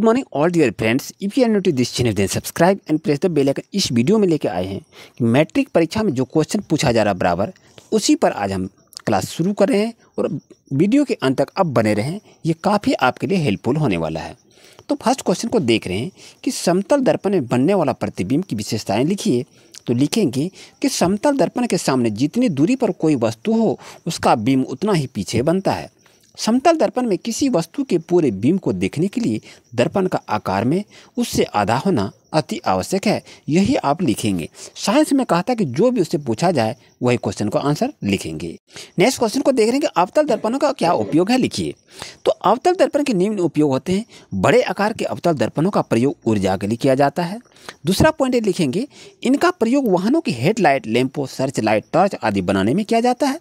good morning all dear friends if you are new to this channel then subscribe and press the bell icon इस video में लेके आए हैं कि matric परीक्षा में जो क्वेश्चन पूछा जा रहा बराबर तो उसी पर आज हम क्लास शुरू कर रहे हैं और वीडियो के अंत तक अब बने रहें ये काफ़ी आपके लिए हेल्पफुल होने वाला है तो फर्स्ट क्वेश्चन को देख रहे हैं कि समतल दर्पण में बनने वाला प्रतिबिंब की विशेषताएँ लिखिए तो लिखेंगे कि समतल दर्पण के सामने जितनी दूरी पर कोई वस्तु हो उसका बिंब उतना ही पीछे बनता है समतल दर्पण में किसी वस्तु के पूरे बीम को देखने के लिए दर्पण का आकार में उससे आधा होना अति आवश्यक है यही आप लिखेंगे साइंस में कहा था कि जो भी उससे पूछा जाए वही क्वेश्चन को आंसर लिखेंगे नेक्स्ट क्वेश्चन को देख रहे हैं कि अवतल दर्पणों का क्या उपयोग है लिखिए तो अवतल दर्पण के निम्न उपयोग होते हैं बड़े आकार के अवतल दर्पणों का प्रयोग ऊर्जा के लिए किया जाता है दूसरा पॉइंट लिखेंगे इनका प्रयोग वाहनों की हेडलाइट लैंपो सर्च लाइट टॉर्च आदि बनाने में किया जाता है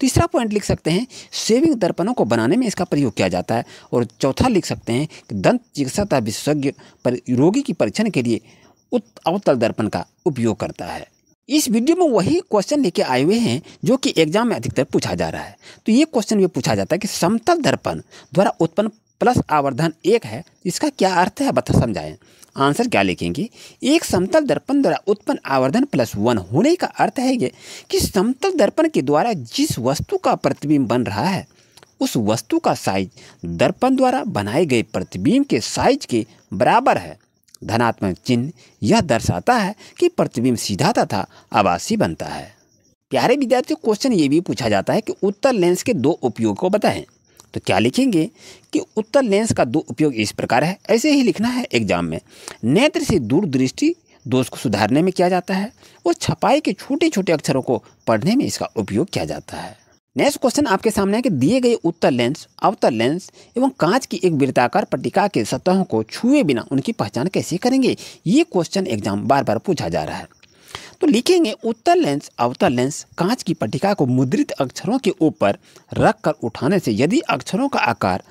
तीसरा पॉइंट लिख सकते हैं सेविंग दर्पणों को बनाने में इसका प्रयोग किया जाता है और चौथा लिख सकते हैं कि दंत चिकित्सा विशेषज्ञ पर रोगी की परीक्षण के लिए अवतल दर्पण का उपयोग करता है इस वीडियो में वही क्वेश्चन लेके आए हुए हैं जो कि एग्जाम में अधिकतर पूछा जा रहा है तो ये क्वेश्चन भी पूछा जाता है कि समतल दर्पण द्वारा उत्पन्न प्लस आवर्धन एक है इसका क्या अर्थ है बता समझाएं आंसर क्या लिखेंगे एक समतल दर्पण द्वारा उत्पन्न आवर्धन प्लस वन होने का अर्थ है ये कि समतल दर्पण के द्वारा जिस वस्तु का प्रतिबिंब बन रहा है उस वस्तु का साइज दर्पण द्वारा बनाए गए प्रतिबिंब के साइज के बराबर है धनात्मक चिन्ह यह दर्शाता है कि प्रतिबिंब सीधा तथा आवासी बनता है प्यारे विद्यार्थियों क्वेश्चन ये भी पूछा जाता है कि उत्तर लेंस के दो उपयोग को बताएं तो क्या लिखेंगे कि उत्तर लेंस का दो उपयोग इस प्रकार है ऐसे ही लिखना है एग्जाम में नेत्र से दूरदृष्टि दोष को सुधारने में किया जाता है और छपाई के छोटे छोटे अक्षरों को पढ़ने में इसका उपयोग किया जाता है नेक्स्ट क्वेश्चन आपके सामने है कि दिए गए उत्तर लेंस अवतर लेंस एवं कांच की एक वृत्ताकार पट्टिका के सतहों को छुए बिना उनकी पहचान कैसे करेंगे ये क्वेश्चन एग्जाम बार बार पूछा जा रहा है तो लिखेंगे उत्तर लेंस अवतर लेंस कांच की पटिका को मुद्रित अक्षरों के ऊपर रख कर उठाने से यदि अक्षरों का आकार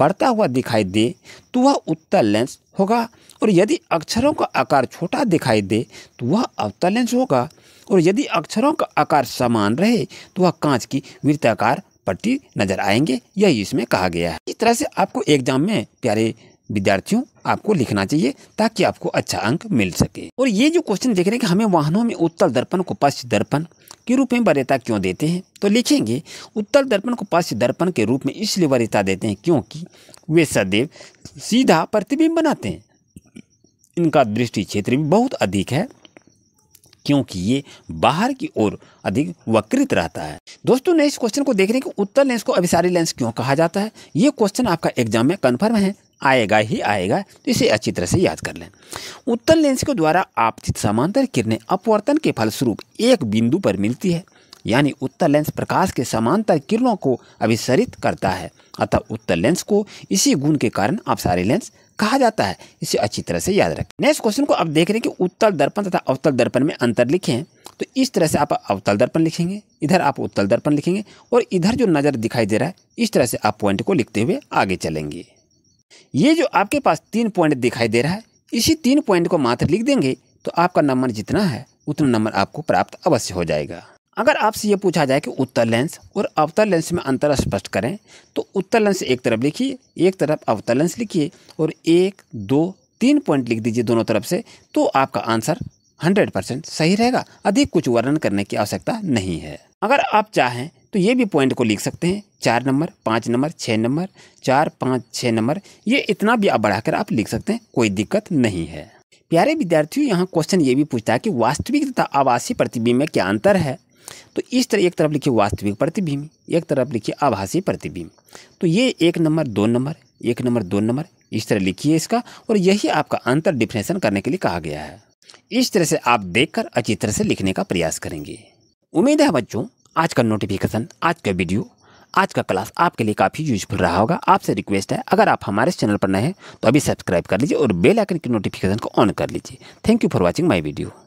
बढ़ता हुआ दिखाई दे तो वह उत्तर लेंस होगा और यदि अक्षरों का आकार छोटा दिखाई दे तो वह अवतर लेंस होगा और यदि अक्षरों का आकार समान रहे तो वह कांच की वृत्ताकार पट्टी नजर आएंगे यही इसमें कहा गया है इस तरह से आपको एग्जाम में प्यारे विद्यार्थियों आपको लिखना चाहिए ताकि आपको अच्छा अंक मिल सके और ये जो क्वेश्चन देख रहे हैं कि हमें वाहनों में उत्तल दर्पण को पश्च दर्पण के रूप में वरीयता क्यों देते हैं तो लिखेंगे उत्तल दर्पण को पश्च दर्पण के रूप में इसलिए वरीयता देते हैं क्योंकि वे सदैव सीधा प्रतिबिंब बनाते हैं इनका दृष्टि क्षेत्र भी बहुत अधिक है क्योंकि ये बाहर की ओर अधिक वक्रित रहता है दोस्तों ने इस क्वेश्चन को देख रहे हैं कि उत्तर लेंस को अभिसारी लेंस क्यों कहा जाता है ये क्वेश्चन आपका एग्जाम में कन्फर्म है आएगा ही आएगा तो इसे अच्छी तरह से याद कर लें उत्तल लेंस के द्वारा आपतित समांतर किरणें अपवर्तन के फलस्वरूप एक बिंदु पर मिलती है यानी उत्तर लेंस प्रकाश के समांतर किरणों को अभिसरित करता है अतः उत्तर लेंस को इसी गुण के कारण अपसारी लेंस कहा जाता है इसे अच्छी तरह से याद रखें नेक्स्ट क्वेश्चन को आप देख रहे हैं कि उत्तल दर्पण तथा अवतल दर्पण में अंतर लिखे हैं तो इस तरह से आप अवतल दर्पण लिखेंगे इधर आप उत्तल दर्पण लिखेंगे और इधर जो नज़र दिखाई दे रहा है इस तरह से आप पॉइंट को लिखते हुए आगे चलेंगे ये जो आपके पास तीन पॉइंट दिखाई दे रहा है इसी तीन पॉइंट को मात्र लिख देंगे तो आपका नंबर जितना है उतना नंबर आपको प्राप्त अवश्य हो जाएगा अगर आपसे ये पूछा जाए कि उत्तर लेंस और अवतर लेंस में अंतर स्पष्ट करें तो उत्तर लेंस एक तरफ लिखिए एक तरफ अवतर लेंस लिखिए और एक दो तीन पॉइंट लिख दीजिए दोनों तरफ से तो आपका आंसर हंड्रेड परसेंट सही रहेगा अधिक कुछ वर्णन करने की आवश्यकता नहीं है अगर आप चाहें तो ये भी पॉइंट को लिख सकते हैं चार नंबर पाँच नंबर छः नंबर चार पाँच छः नंबर ये इतना भी आप बढ़ाकर आप लिख सकते हैं कोई दिक्कत नहीं है प्यारे विद्यार्थियों यहाँ क्वेश्चन ये भी पूछता है कि वास्तविक तथा आभासी प्रतिबिंब में क्या अंतर है तो इस तरह एक तरफ लिखिए वास्तविक प्रतिबिंब एक तरफ लिखिए आभासी प्रतिबिंब तो ये एक नंबर दो नंबर एक नंबर दो नंबर इस तरह लिखिए इसका और यही आपका अंतर डिफिनेशन करने के लिए कहा गया है इस तरह से आप देखकर अच्छी तरह से लिखने का प्रयास करेंगे उम्मीद है बच्चों आज का नोटिफिकेशन आज का वीडियो आज का क्लास आपके लिए काफ़ी यूजफुल रहा होगा आपसे रिक्वेस्ट है अगर आप हमारे चैनल पर नए हैं तो अभी सब्सक्राइब कर लीजिए और बेल आइकन की नोटिफिकेशन को ऑन कर लीजिए thank you for watching my video